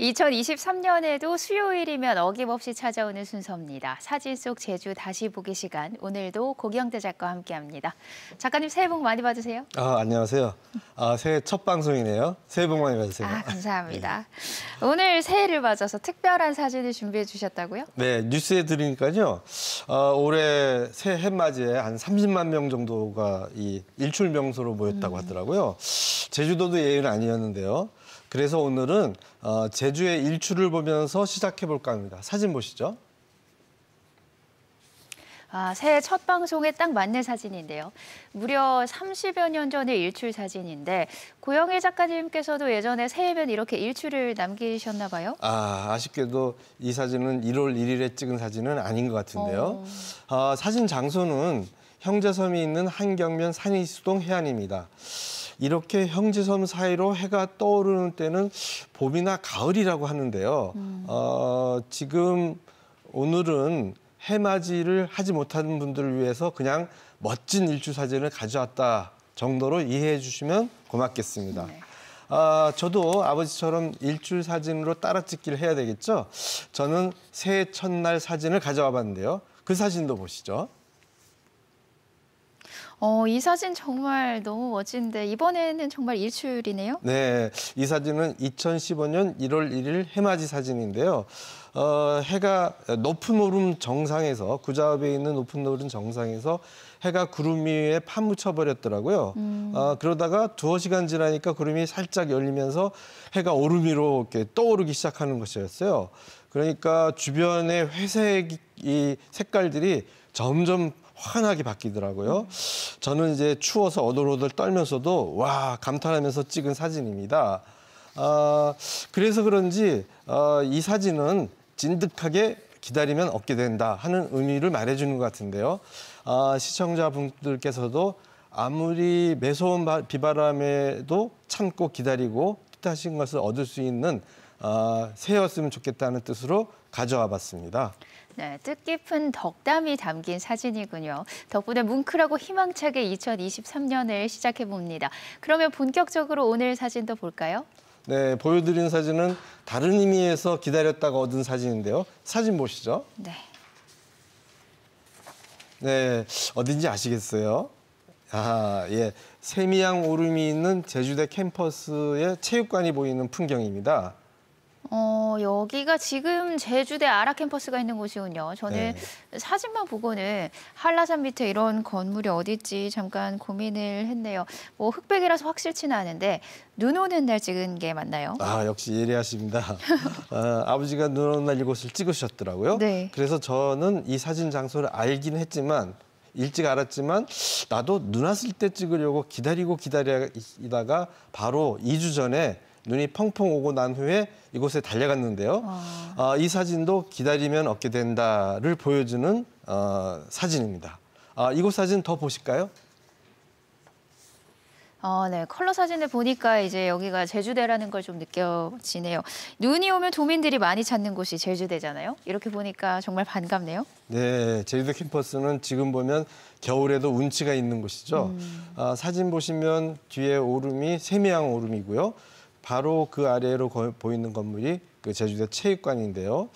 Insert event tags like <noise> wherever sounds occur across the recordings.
2023년에도 수요일이면 어김없이 찾아오는 순서입니다. 사진 속 제주 다시 보기 시간 오늘도 고경태 작가와 함께합니다. 작가님 새해 복 많이 받으세요. 아 안녕하세요. 아 새해 첫 방송이네요. 새해 복 많이 받으세요. 아, 감사합니다. 네. 오늘 새해를 맞아서 특별한 사진을 준비해 주셨다고요? 네 뉴스에 들으니까요. 어, 아, 올해 새해 맞이에 한 30만 명 정도가 이 일출 명소로 모였다고 음. 하더라고요. 제주도도 예외는 아니었는데요. 그래서 오늘은 어, 제주의 일출을 보면서 시작해볼까 합니다. 사진 보시죠. 아, 새해 첫 방송에 딱 맞는 사진인데요. 무려 30여 년 전의 일출 사진인데 고영일 작가님께서도 예전에 새해면 이렇게 일출을 남기셨나 봐요. 아, 아쉽게도 이 사진은 1월 1일에 찍은 사진은 아닌 것 같은데요. 어... 아, 사진 장소는 형제섬이 있는 한경면 산이수동 해안입니다. 이렇게 형제섬 사이로 해가 떠오르는 때는 봄이나 가을이라고 하는데요. 음. 어, 지금 오늘은 해맞이를 하지 못하는 분들을 위해서 그냥 멋진 일주 사진을 가져왔다 정도로 이해해 주시면 고맙겠습니다. 네. 아, 저도 아버지처럼 일출 사진으로 따라 찍기를 해야 되겠죠? 저는 새해 첫날 사진을 가져와 봤는데요. 그 사진도 보시죠. 어, 이 사진 정말 너무 멋진데 이번에는 정말 일출이네요. 네, 이 사진은 2015년 1월 1일 해맞이 사진인데요. 어, 해가 높은 오름 정상에서 구좌읍에 있는 높은 오름 정상에서 해가 구름 위에 파묻혀 버렸더라고요. 음. 어, 그러다가 두어 시간 지나니까 구름이 살짝 열리면서 해가 오름 위로 이렇게 떠오르기 시작하는 것이었어요. 그러니까 주변의 회색 이 색깔들이 점점 환하게 바뀌더라고요. 저는 이제 추워서 어들어들 떨면서도 와 감탄하면서 찍은 사진입니다. 어, 그래서 그런지 어, 이 사진은 진득하게 기다리면 얻게 된다 하는 의미를 말해주는 것 같은데요. 아, 시청자분들께서도 아무리 매서운 비바람에도 참고 기다리고 뜻하신 것을 얻을 수 있는 아, 새였으면 좋겠다는 뜻으로 가져와 봤습니다. 네, 뜻깊은 덕담이 담긴 사진이군요. 덕분에 뭉클하고 희망차게 2023년을 시작해 봅니다. 그러면 본격적으로 오늘 사진도 볼까요? 네, 보여드린 사진은 다른 의미에서 기다렸다가 얻은 사진인데요. 사진 보시죠. 네. 네, 어딘지 아시겠어요? 아, 예. 세미양 오름이 있는 제주대 캠퍼스의 체육관이 보이는 풍경입니다. 어, 여기가 지금 제주대 아라 캠퍼스가 있는 곳이군요. 저는 네. 사진만 보고는 한라산 밑에 이런 건물이 어딨지 잠깐 고민을 했네요. 뭐 흑백이라서 확실치는 않은데 눈 오는 날 찍은 게 맞나요? 아, 역시 예리하십니다. <laughs> 아, 아버지가 눈 오는 날 이곳을 찍으셨더라고요. 네. 그래서 저는 이 사진 장소를 알긴 했지만 일찍 알았지만 나도 눈 왔을 때 찍으려고 기다리고 기다리다가 바로 2주 전에 눈이 펑펑 오고 난 후에 이곳에 달려갔는데요. 아... 어, 이 사진도 기다리면 얻게 된다를 보여주는 어, 사진입니다. 아, 이곳 사진 더 보실까요? 어, 네. 컬러 사진을 보니까 이제 여기가 제주대라는 걸 좀 느껴지네요. 눈이 오면 도민들이 많이 찾는 곳이 제주대잖아요. 이렇게 보니까 정말 반갑네요. 네. 제주대 캠퍼스는 지금 보면 겨울에도 운치가 있는 곳이죠. 음. 아, 사진 보시면 뒤에 오름이 세미양 오름이고요. 바로 그 아래로 보이는 건물이 그 제주대 체육관인데요.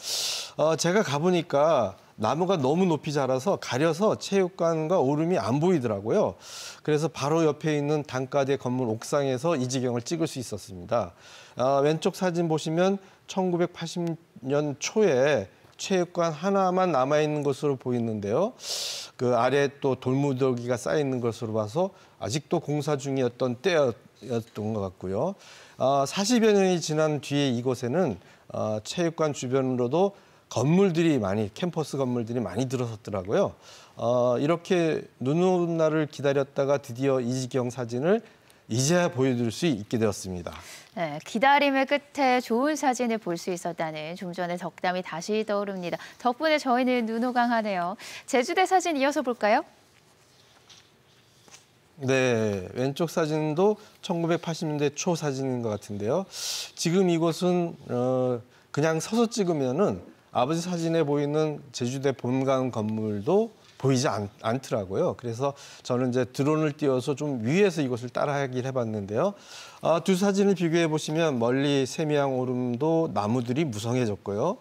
어, 제가 가보니까 나무가 너무 높이 자라서 가려서 체육관과 오름이 안 보이더라고요. 그래서 바로 옆에 있는 단가대 건물 옥상에서 이 지경을 찍을 수 있었습니다. 아, 왼쪽 사진 보시면 1980년 초에 체육관 하나만 남아 있는 것으로 보이는데요. 그 아래 또 돌무더기가 쌓여 있는 것으로 봐서 아직도 공사 중이었던 때였던 것 같고요. 40여 어, 년이 지난 뒤에 이곳에는 어, 체육관 주변으로도 건물들이 많이 캠퍼스 건물들이 많이 들어섰더라고요. 어, 이렇게 눈 오는 날을 기다렸다가 드디어 이 지경 사진을 이제야 보여줄 수 있게 되었습니다. 네, 기다림의 끝에 좋은 사진을 볼 수 있었다는 좀 전의 덕담이 다시 떠오릅니다. 덕분에 저희는 눈호강하네요. 제주대 사진 이어서 볼까요? 네, 왼쪽 사진도 1980년대 초 사진인 것 같은데요. 지금 이곳은 어, 그냥 서서 찍으면은 아버지 사진에 보이는 제주대 본관 건물도 보이지 않, 더라고요 그래서 저는 이제 드론을 띄워서 좀 위에서 이곳을따라하길 해봤는데요. 아, 두 사진을 비교해 보시면 멀리 세미양 오름도 나무들이 무성해졌고요.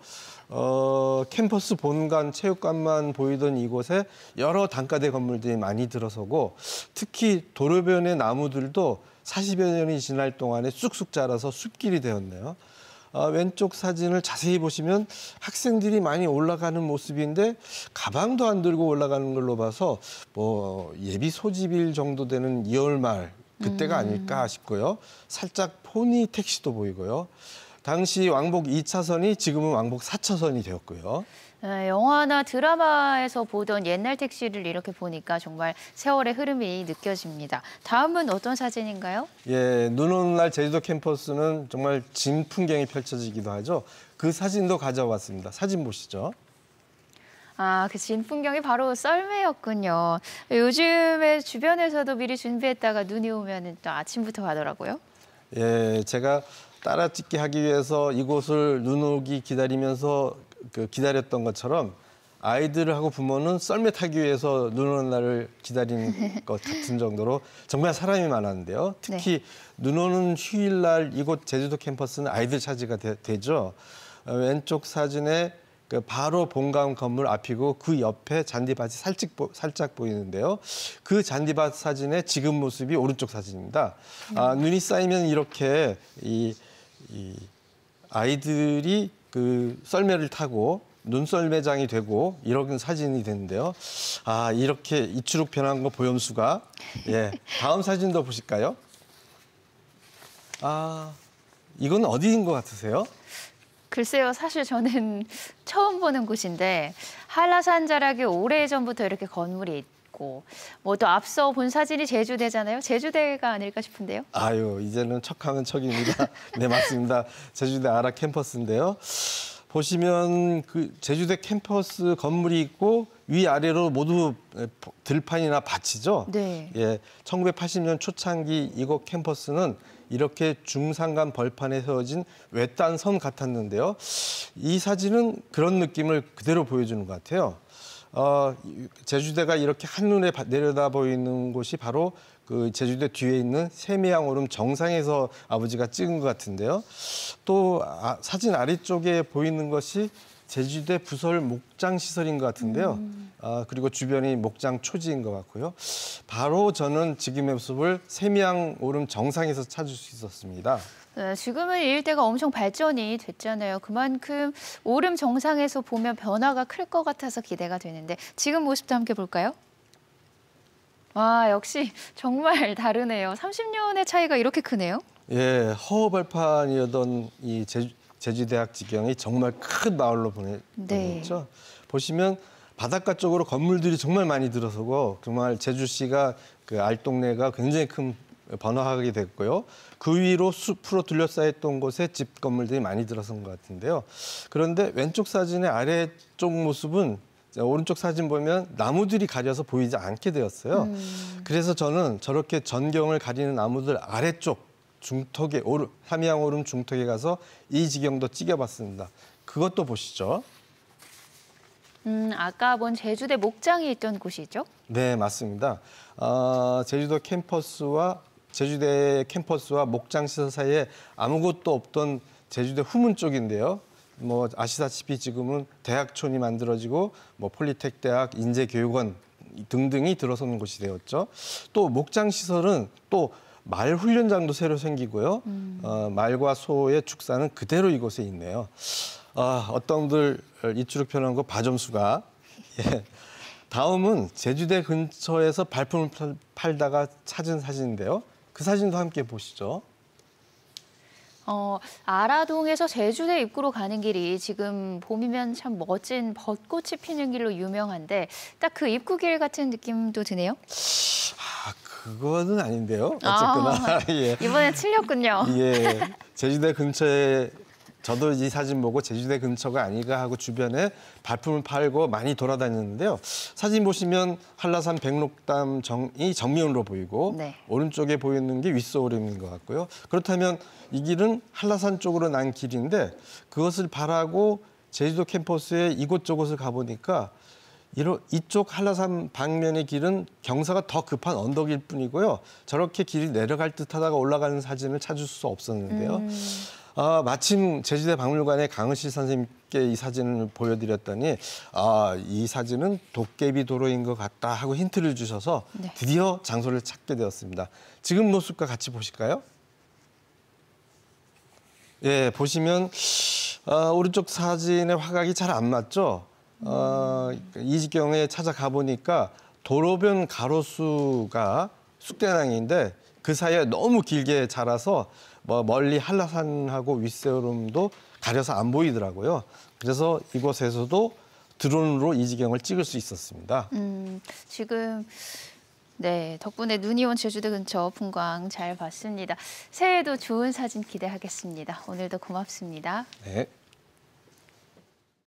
어, 캠퍼스 본관, 체육관만 보이던 이곳에 여러 단가대 건물들이 많이 들어서고 특히 도로변의 나무들도 40여 년이 지날 동안에 쑥쑥 자라서 숲길이 되었네요. 어, 왼쪽 사진을 자세히 보시면 학생들이 많이 올라가는 모습인데 가방도 안 들고 올라가는 걸로 봐서 뭐 예비 소집일 정도 되는 2월 말 그때가 음. 아닐까 싶고요. 살짝 포니 택시도 보이고요. 당시 왕복 2차선이 지금은 왕복 4차선이 되었고요. 네, 영화나 드라마에서 보던 옛날 택시를 이렇게 보니까 정말 세월의 흐름이 느껴집니다. 다음은 어떤 사진인가요? 예, 눈 오는 날 제주도 캠퍼스는 정말 진 풍경이 펼쳐지기도 하죠. 그 사진도 가져왔습니다. 사진 보시죠. 아, 그 진풍경이 바로 썰매였군요. 요즘에 주변에서도 미리 준비했다가 눈이 오면 또 아침부터 가더라고요. 예, 제가 따라찍기 하기 위해서 이곳을 눈 오기 기다리면서 그 기다렸던 것처럼 아이들하고 부모는 썰매 타기 위해서 눈 오는 날을 기다린 <laughs> 것 같은 정도로 정말 사람이 많았는데요. 네. 특히 네. 눈 오는 휴일날 이곳 제주도 캠퍼스는 아이들 차지가 되, 죠 어, 왼쪽 사진에 그 바로 본관 건물 앞이고 그 옆에 잔디밭이 살짝, 살짝 보이는데요. 그 잔디밭 사진의 지금 모습이 오른쪽 사진입니다. 아, 음. 눈이 쌓이면 이렇게 이이 아이들이 그 썰매를 타고 눈썰매장이 되고 이런 사진이 됐는데요. 아 이렇게 이추룩 변한 거 보염수가 예 다음 사진도 보실까요? 아 이건 어디인 것 같으세요? 글쎄요, 사실 저는 <laughs> 처음 보는 곳인데 한라산 자락이 오래전부터 이렇게 건물이 있고 뭐또 앞서 본 사진이 제주대잖아요. 제주대가 아닐까 싶은데요. 아유 이제는 척하면 척입니다. <laughs> 네 맞습니다. 제주대 아라 캠퍼스인데요. 보시면 그 제주대 캠퍼스 건물이 있고 위아래로 모두 들판이나 밭이죠. 네. 예, 1980년 초창기 이곳 캠퍼스는 이렇게 중산간 벌판에 세워진 외딴 선 같았는데요. 이 사진은 그런 느낌을 그대로 보여주는 것 같아요. 어, 제주대가 이렇게 한눈에 내려다 보이는 곳이 바로 그 제주대 뒤에 있는 세미양 오름 정상에서 아버지가 찍은 것 같은데요. 또 아, 사진 아래쪽에 보이는 것이 제주대 부설 목장 시설인 것 같은데요. 음. 아, 그리고 주변이 목장 초지인 것 같고요. 바로 저는 지금의 모습을 세미양 오름 정상에서 찾을 수 있었습니다. 네, 지금은 일대가 엄청 발전이 됐잖아요. 그만큼 오름 정상에서 보면 변화가 클 것 같아서 기대가 되는데 지금 모습도 함께 볼까요? 와 역시 정말 <laughs> 다르네요. 30년의 차이가 이렇게 크네요. 예, 허허벌판이었던 이 제주, 제주대학 지경이 정말 큰 마을로 보내, 네. 보냈죠. 보시면 바닷가 쪽으로 건물들이 정말 많이 들어서고 정말 제주시가 그 알동네가 굉장히 큰 번화하게 됐고요. 그 위로 숲으로 둘러싸였던 곳에 집 건물들이 많이 들어선 것 같은데요. 그런데 왼쪽 사진의 아래쪽 모습은 오른쪽 사진 보면 나무들이 가려서 보이지 않게 되었어요. 음. 그래서 저는 저렇게 전경을 가리는 나무들 아래쪽 중턱에 오름 삼양 오름 중턱에 가서 이 지경도 찍어봤습니다. 그것도 보시죠. 음, 아까 본 제주대 목장이 있던 곳이죠? 네, 맞습니다. 어, 제주도 캠퍼스와 제주대 캠퍼스와 목장시설 사이에 아무것도 없던 제주대 후문 쪽인데요. 뭐 아시다시피 지금은 대학촌이 만들어지고 뭐 폴리텍 대학, 인재교육원 등등이 들어서는 곳이 되었죠. 또 목장 시설은 또 말 훈련장도 새로 생기고요. 음. 어, 말과 소의 축사는 그대로 이곳에 있네요. 아, 어, 어떤들 이쪽으로 펴는 거 바점수가. <laughs> 예. 다음은 제주대 근처에서 발품을 팔다가 찾은 사진인데요. 그 사진도 함께 보시죠. 어, 아라동에서 제주대 입구로 가는 길이 지금 봄이면 참 멋진 벚꽃이 피는 길로 유명한데 딱 그 입구길 같은 느낌도 드네요. 아, 그거는 아닌데요. 아, 어쨌거나 아, <laughs> 예. 이번에 틀렸군요. 예, 제주대 근처에 저도 이 사진 보고 제주대 근처가 아닌가 하고 주변에 발품을 팔고 많이 돌아다녔는데요. 사진 보시면 한라산 백록담 정이 정면으로 보이고 네. 오른쪽에 보이는 게윗소울인것 같고요. 그렇다면 이 길은 한라산 쪽으로 난 길인데 그것을 바라고 제주도 캠퍼스의 이곳저곳을 가보니까 이로, 이쪽 한라산 방면의 길은 경사가 더 급한 언덕일 뿐이고요. 저렇게 길이 내려갈 듯 하다가 올라가는 사진을 찾을 수 없었는데요. 음... 아, 마침 제주대 박물관에 강은실 선생님께 이 사진을 보여드렸더니 아, 이 사진은 도깨비 도로인 것 같다 하고 힌트를 주셔서 네. 드디어 장소를 찾게 되었습니다. 지금 모습과 같이 보실까요? 예, 보시면 어, 오른쪽 사진의 화각이 잘 안 맞죠? 어, 이 지경에 찾아가 보니까 도로변 가로수가 쑥대낭인데 그 사이에 너무 길게 자라서 뭐 멀리 한라산하고 윗세오름도 가려서 안 보이더라고요. 그래서 이곳에서도 드론으로 이 지경을 찍을 수 있었습니다. 음, 지금 네 덕분에 눈이 온 제주도 근처 풍광 잘 봤습니다. 새해에도 좋은 사진 기대하겠습니다. 오늘도 고맙습니다. 네.